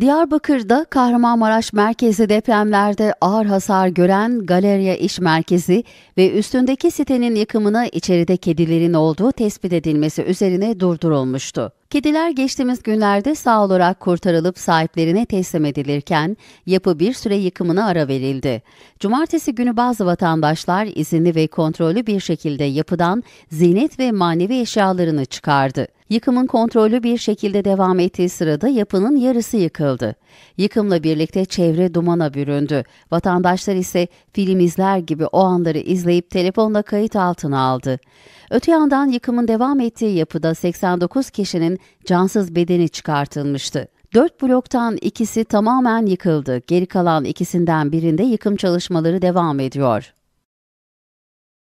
Diyarbakır'da Kahramanmaraş merkezi depremlerde ağır hasar gören Galeriya İş Merkezi ve üstündeki sitenin yıkımına içeride kedilerin olduğu tespit edilmesi üzerine durdurulmuştu. Kediler geçtiğimiz günlerde sağ olarak kurtarılıp sahiplerine teslim edilirken yapı bir süre yıkımına ara verildi. Cumartesi günü bazı vatandaşlar izinli ve kontrollü bir şekilde yapıdan zinet ve manevi eşyalarını çıkardı. Yıkımın kontrollü bir şekilde devam ettiği sırada yapının yarısı yıkıldı. Yıkımla birlikte çevre dumana büründü. Vatandaşlar ise film izler gibi o anları izleyip telefonla kayıt altına aldı. Öte yandan yıkımın devam ettiği yapıda 89 kişinin cansız bedeni çıkartılmıştı. Dört bloktan ikisi tamamen yıkıldı. Geri kalan ikisinden birinde yıkım çalışmaları devam ediyor.